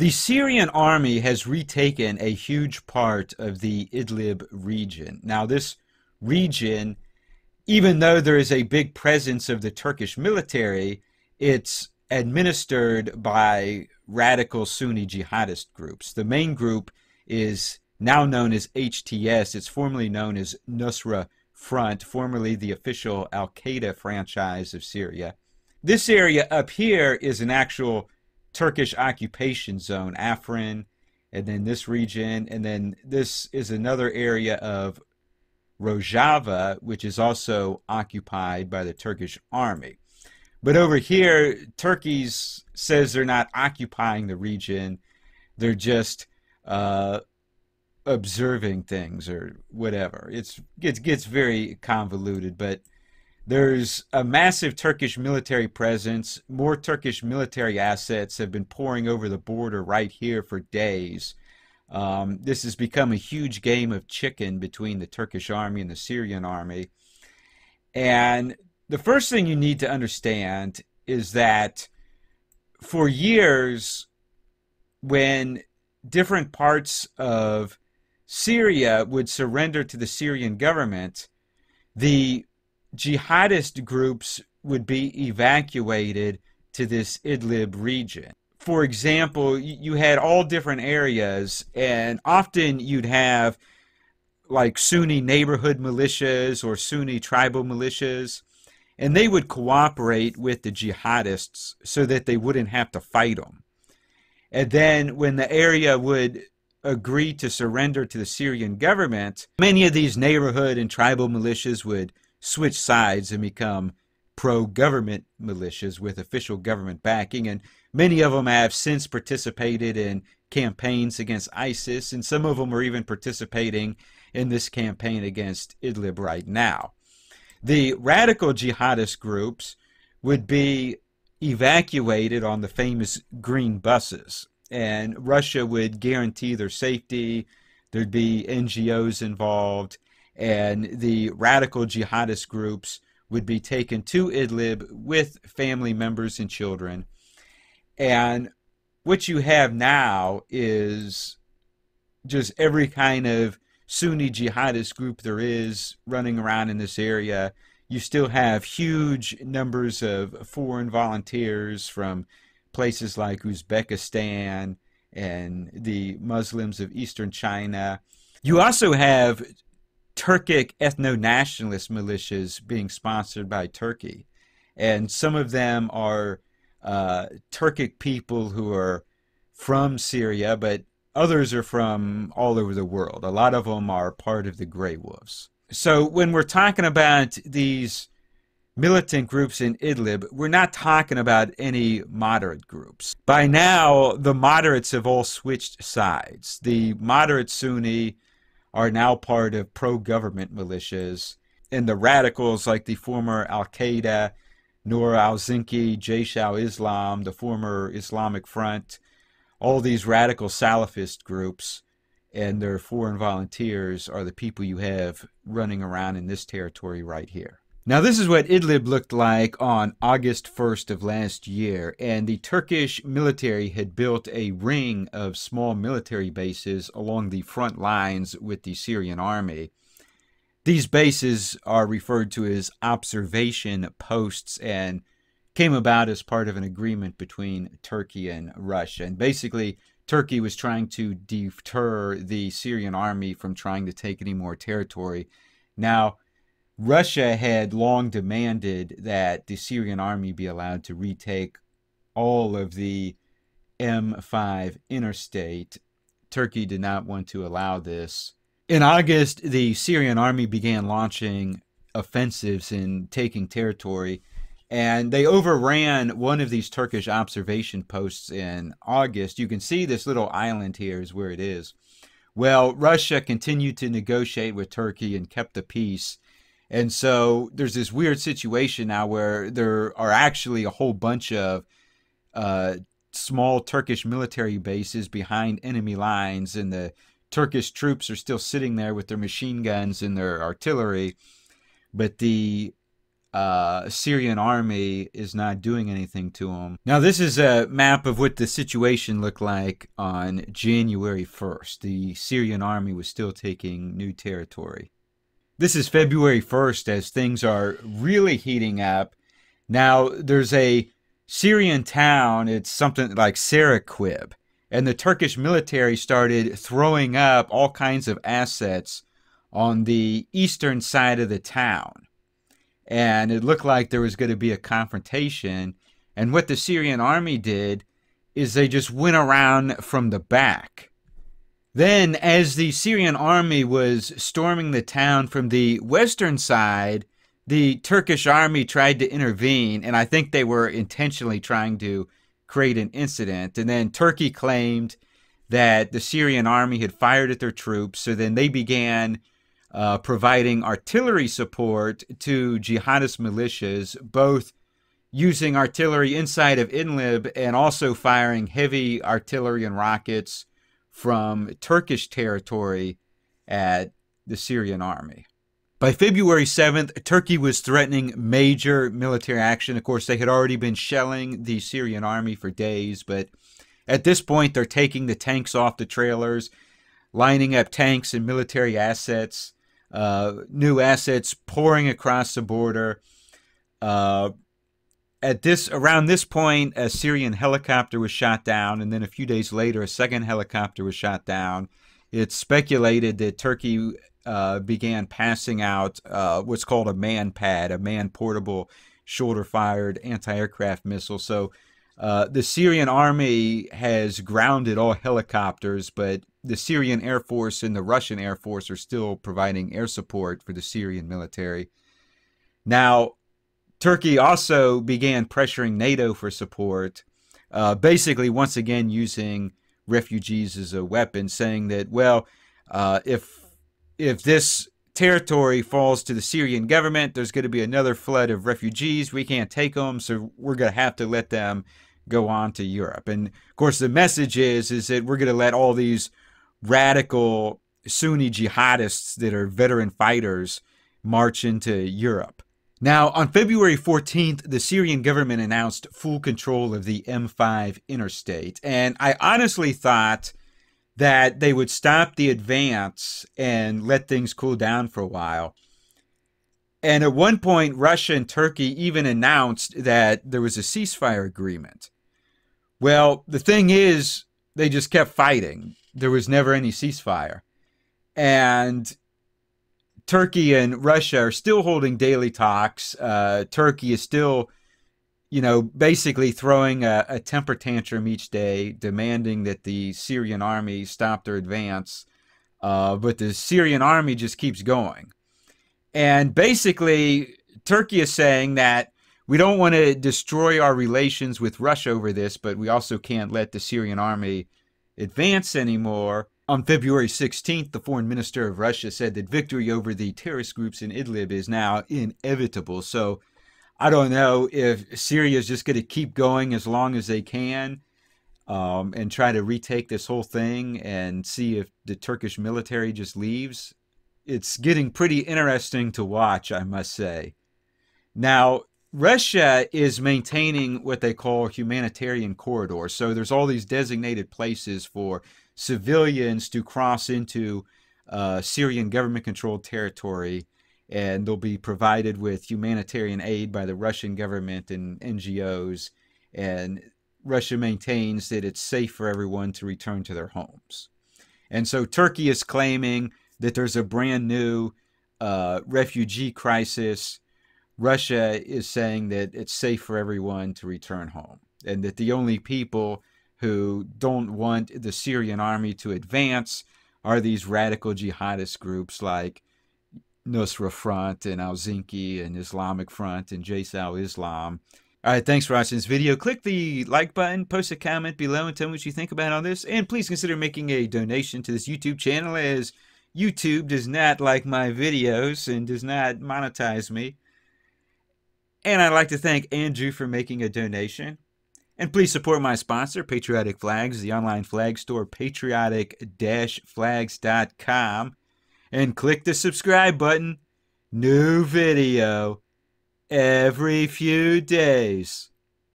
The Syrian army has retaken a huge part of the Idlib region. Now, this region, even though there is a big presence of the Turkish military, it's administered by radical Sunni jihadist groups. The main group is now known as HTS. It's formerly known as Nusra Front, formerly the official Al Qaeda franchise of Syria. This area up here is an actual Turkish occupation zone, Afrin, and then this region, and then this is another area of Rojava, which is also occupied by the Turkish army. But over here, Turkey says they're not occupying the region; they're just uh, observing things or whatever. It's it gets very convoluted, but there's a massive Turkish military presence. More Turkish military assets have been pouring over the border right here for days. Um, this has become a huge game of chicken between the Turkish army and the Syrian army. And the first thing you need to understand is that for years, when different parts of Syria would surrender to the Syrian government, the jihadist groups would be evacuated to this Idlib region. For example, you had all different areas, and often you'd have like Sunni neighborhood militias or Sunni tribal militias, and they would cooperate with the jihadists so that they wouldn't have to fight them. And then when the area would agree to surrender to the Syrian government, many of these neighborhood and tribal militias would switch sides and become pro government militias with official government backing. And many of them have since participated in campaigns against ISIS, and some of them are even participating in this campaign against Idlib right now. The radical jihadist groups would be evacuated on the famous green buses, and Russia would guarantee their safety. There'd be NGOs involved, and the radical jihadist groups would be taken to Idlib with family members and children. And what you have now is just every kind of Sunni jihadist group there is running around in this area. You still have huge numbers of foreign volunteers from places like Uzbekistan and the Muslims of eastern China. You also have Turkic ethno nationalist militias being sponsored by Turkey. And some of them are uh, Turkic people who are from Syria, but others are from all over the world. A lot of them are part of the Grey Wolves. So when we're talking about these militant groups in Idlib, we're not talking about any moderate groups. By now, the moderates have all switched sides. The moderate Sunni are now part of pro government militias. And the radicals, like the former Al Qaeda, Nur al Zinki, Jaish al Islam, the former Islamic Front, all these radical Salafist groups and their foreign volunteers are the people you have running around in this territory right here. Now, this is what Idlib looked like on August 1st of last year, and the Turkish military had built a ring of small military bases along the front lines with the Syrian army. These bases are referred to as observation posts and came about as part of an agreement between Turkey and Russia. And basically, Turkey was trying to deter the Syrian army from trying to take any more territory. Now, Russia had long demanded that the Syrian army be allowed to retake all of the M5 interstate. Turkey did not want to allow this. In August, the Syrian army began launching offensives and taking territory, and they overran one of these Turkish observation posts in August. You can see this little island here is where it is. Well, Russia continued to negotiate with Turkey and kept the peace and so there's this weird situation now where there are actually a whole bunch of uh, small Turkish military bases behind enemy lines, and the Turkish troops are still sitting there with their machine guns and their artillery, but the uh, Syrian army is not doing anything to them. Now, this is a map of what the situation looked like on January 1st. The Syrian army was still taking new territory this is February 1st as things are really heating up. Now, there's a Syrian town, it's something like Saraquib, and the Turkish military started throwing up all kinds of assets on the eastern side of the town. And it looked like there was going to be a confrontation. And what the Syrian army did is they just went around from the back then, as the Syrian army was storming the town from the western side, the Turkish army tried to intervene, and I think they were intentionally trying to create an incident. And then Turkey claimed that the Syrian army had fired at their troops, so then they began uh, providing artillery support to jihadist militias, both using artillery inside of Idlib and also firing heavy artillery and rockets from Turkish territory at the Syrian army. By February 7th, Turkey was threatening major military action. Of course, they had already been shelling the Syrian army for days, but at this point, they're taking the tanks off the trailers, lining up tanks and military assets, uh, new assets pouring across the border. Uh, at this around this point, a Syrian helicopter was shot down, and then a few days later, a second helicopter was shot down. It's speculated that Turkey uh, began passing out uh, what's called a man pad, a man portable shoulder fired anti aircraft missile. So uh, the Syrian army has grounded all helicopters, but the Syrian Air Force and the Russian Air Force are still providing air support for the Syrian military. Now, Turkey also began pressuring NATO for support, uh, basically, once again, using refugees as a weapon, saying that, well, uh, if, if this territory falls to the Syrian government, there's going to be another flood of refugees. We can't take them, so we're going to have to let them go on to Europe. And of course, the message is is that we're going to let all these radical Sunni jihadists that are veteran fighters march into Europe. Now, on February 14th, the Syrian government announced full control of the M5 interstate. And I honestly thought that they would stop the advance and let things cool down for a while. And at one point, Russia and Turkey even announced that there was a ceasefire agreement. Well, the thing is, they just kept fighting. There was never any ceasefire. And Turkey and Russia are still holding daily talks. Uh, Turkey is still, you know, basically throwing a, a, temper tantrum each day, demanding that the Syrian army stop their advance. Uh, but the Syrian army just keeps going. And basically, Turkey is saying that we don't want to destroy our relations with Russia over this, but we also can't let the Syrian army advance anymore. On February 16th, the foreign minister of Russia said that victory over the terrorist groups in Idlib is now inevitable. So I don't know if Syria is just going to keep going as long as they can um, and try to retake this whole thing and see if the Turkish military just leaves. It's getting pretty interesting to watch, I must say. Now, Russia is maintaining what they call humanitarian corridors. So there's all these designated places for civilians to cross into uh, Syrian government controlled territory. And they'll be provided with humanitarian aid by the Russian government and NGOs. And Russia maintains that it's safe for everyone to return to their homes. And so Turkey is claiming that there's a brand new uh, refugee crisis. Russia is saying that it's safe for everyone to return home and that the only people who don't want the Syrian army to advance are these radical jihadist groups like Nusra Front and Al Zinki and Islamic Front and Jaisal Islam. All right, thanks for watching this video. Click the like button, post a comment below, and tell me what you think about all this. And please consider making a donation to this YouTube channel as YouTube does not like my videos and does not monetize me. And I'd like to thank Andrew for making a donation. And please support my sponsor, Patriotic Flags, the online flag store, patriotic-flags.com. And click the subscribe button. New video every few days.